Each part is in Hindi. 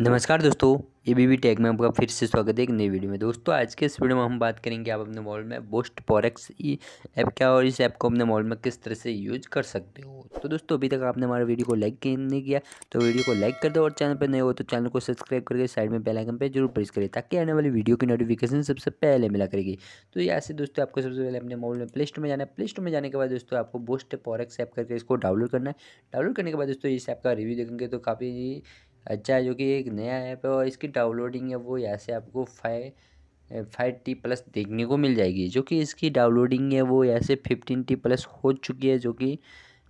नमस्कार दोस्तों ए बी बी टेक में आपका फिर से स्वागत है एक नई वीडियो में दोस्तों आज के इस वीडियो में हम बात करेंगे आप अपने मॉल में बोस्ट पॉरेक्स ई ऐप क्या और इस ऐप को अपने मॉल में किस तरह से यूज कर सकते हो तो दोस्तों अभी तक आपने हमारे वीडियो को लाइक नहीं किया तो वीडियो को लाइक कर दो और चैनल पर नए हो तो चैनल को सब्सक्राइब करके साइड में बेलाइकन पर जरूर प्रेस करें ताकि आने वाली वीडियो की नोटिफिकेशन सबसे पहले मिला करेगी तो यहाँ से दोस्तों आपको सबसे पहले अपने मोबाइल में प्ले स्टोर में जाना है प्ले स्टोर में जाने के बाद दोस्तों आपको बोस्ट पॉरेक्स ऐप करके इसको डाउनलोड करना है डाउनलोड करने के बाद दोस्तों इस ऐप का रिव्यू देखेंगे तो काफ़ी अच्छा है जो कि एक नया ऐप है और इसकी डाउनलोडिंग है वो यहाँ से आपको फाइव फाइव टी प्लस देखने को मिल जाएगी जो कि इसकी डाउनलोडिंग है वो यहाँ से फिफ्टीन टी प्लस हो चुकी है जो कि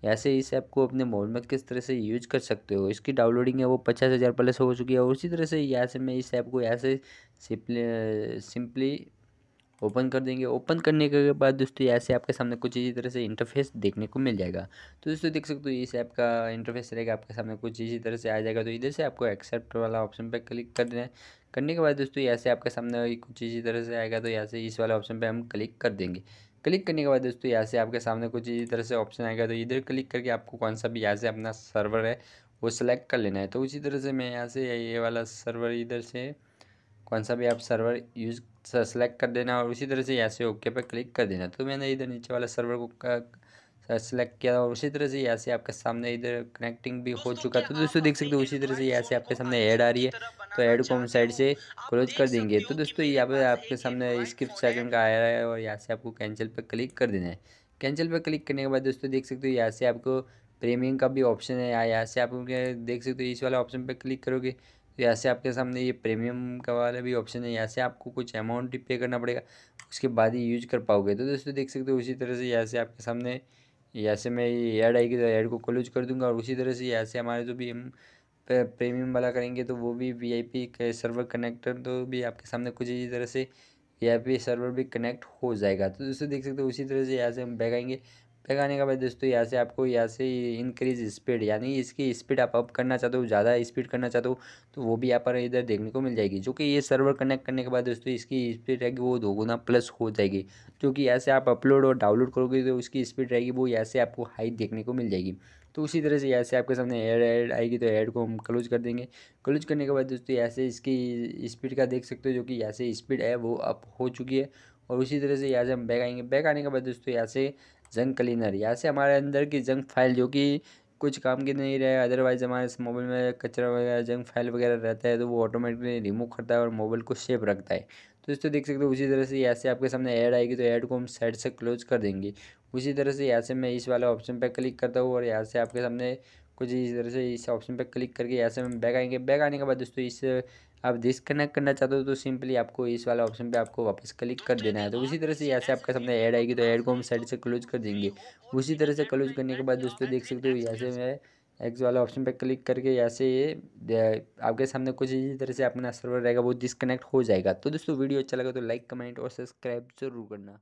यहाँ से इस ऐप को अपने मोबाइल में किस तरह से यूज कर सकते हो इसकी डाउनलोडिंग है वो पचास हज़ार प्लस हो चुकी है और उसी तरह से यहाँ से मैं इस ऐप को यहाँ से सिंपली सिंपली ओपन कर देंगे ओपन करने के बाद दोस्तों ऐसे आपके सामने कुछ इसी तरह से इंटरफेस देखने को मिल जाएगा तो दोस्तों देख सकते हो इस ऐप का इंटरफेस रहेगा आपके सामने कुछ इसी तरह से आ जाएगा तो इधर से आपको एक्सेप्ट वाला ऑप्शन पर क्लिक कर देना है करने के बाद दोस्तों तो ऐसे आपके सामने कुछ इसी तरह से आएगा तो यहाँ से इस वाले ऑप्शन पर हम क्लिक कर देंगे क्लिक करने के बाद दोस्तों यहाँ से आपके सामने कुछ इसी तरह से ऑप्शन आएगा तो इधर क्लिक करके आपको कौन सा भी यहाँ से अपना सर्वर है वो सिलेक्ट कर लेना है तो उसी तरह से मैं यहाँ से ये वाला सर्वर इधर से कौन सा भी आप सर्वर यूज़ सेलेक्ट कर देना और उसी तरह से यहाँ से ओके पर क्लिक कर देना तो मैंने इधर नीचे वाला सर्वर को सेलेक्ट किया और उसी तरह से यहाँ से आपके सामने इधर कनेक्टिंग भी हो चुका तो दोस्तों देख सकते हो उसी तरह से यहाँ से आपके सामने ऐड आ रही है तो ऐड को हम साइड से क्लोज कर देंगे तो दोस्तों यहाँ पर आपके सामने स्किप सेकंड का आया है और यहाँ से आपको कैंसिल पर क्लिक कर देना है कैंसिल पर क्लिक करने के बाद दोस्तों देख सकते हो यहाँ से आपको प्रीमियम का भी ऑप्शन है यहाँ से आप देख सकते हो इस वाला ऑप्शन पर क्लिक करोगे तो यहाँ से आपके सामने ये प्रीमियम का वाला भी ऑप्शन है यहाँ से आपको कुछ अमाउंट पे करना पड़ेगा उसके बाद ही यूज कर पाओगे तो दोस्तों देख सकते हो उसी तरह से यहाँ से आपके सामने यहाँ से मैं ये ऐड आएगी तो ऐड को क्लोज कर दूंगा और उसी तरह से यहाँ से हमारे जो भी हम प्रीमियम वाला करेंगे तो वो भी वीआईपी के सर्वर कनेक्टर तो भी आपके सामने कुछ इसी तरह से पी सर्वर भी कनेक्ट हो जाएगा तो दोस्तों देख सकते हो उसी तरह से यहाँ से हम बैग आएंगे लगाने के बाद दोस्तों यहाँ से आपको यहाँ से इंक्रीज स्पीड यानी इसकी स्पीड आप अप करना चाहते हो ज़्यादा स्पीड करना चाहते हो तो वो भी यहाँ पर इधर देखने को मिल जाएगी जो कि ये सर्वर कनेक्ट करने के बाद दोस्तों इसकी स्पीड रहेगी वो दोगुना प्लस हो जाएगी जो कि यहाँ से आप अपलोड और डाउनलोड करोगे तो उसकी स्पीड रहेगी वो यहाँ से आपको हाई देखने को मिल जाएगी तो उसी तरह से यहाँ से आपके सामने एड एड आएगी तो एड को हम क्लोज कर देंगे क्लोज करने के बाद दोस्तों यहाँ से इसकी स्पीड का देख सकते हो जो कि यहाँ से स्पीड है वो अप हो चुकी है और उसी तरह से यहाँ से हम बैक आएंगे बैक आने के बाद दोस्तों यहाँ से जंग क्लीनर यहाँ से हमारे अंदर की जंग फाइल जो कि कुछ काम की नहीं रहे अदरवाइज़ हमारे मोबाइल में कचरा वगैरह जंग फाइल वगैरह रहता है तो वो ऑटोमेटिकली रिमूव करता है और मोबाइल को सेफ रखता है तो दोस्तों देख सकते हो उसी तरह से यहाँ से आपके सामने ऐड आएगी तो ऐड को हम साइड से क्लोज कर देंगे उसी तरह से यहाँ से मैं इस वाला ऑप्शन पर क्लिक करता हूँ और यहाँ से आपके सामने कुछ इस तरह से इस ऑप्शन पर क्लिक करके यहाँ से हम बैक आएंगे बैक आने के बाद दोस्तों इस आप डिसकनेक्ट करना चाहते हो तो सिंपली आपको इस वाला ऑप्शन पे आपको वापस क्लिक कर देना है तो उसी तरह से ऐसे आपके सामने ऐड आएगी तो ऐड को हम साइड से क्लोज कर देंगे उसी तरह से क्लोज करने के बाद दोस्तों देख सकते हो यहाँ से मैं एक्स वाला ऑप्शन पर क्लिक करके यहाँ से ये आपके सामने कुछ इसी तरह से अपना सर्वर रहेगा वो डिसकनेक्ट हो जाएगा तो दोस्तों वीडियो अच्छा लगा तो लाइक कमेंट और सब्सक्राइब जरूर करना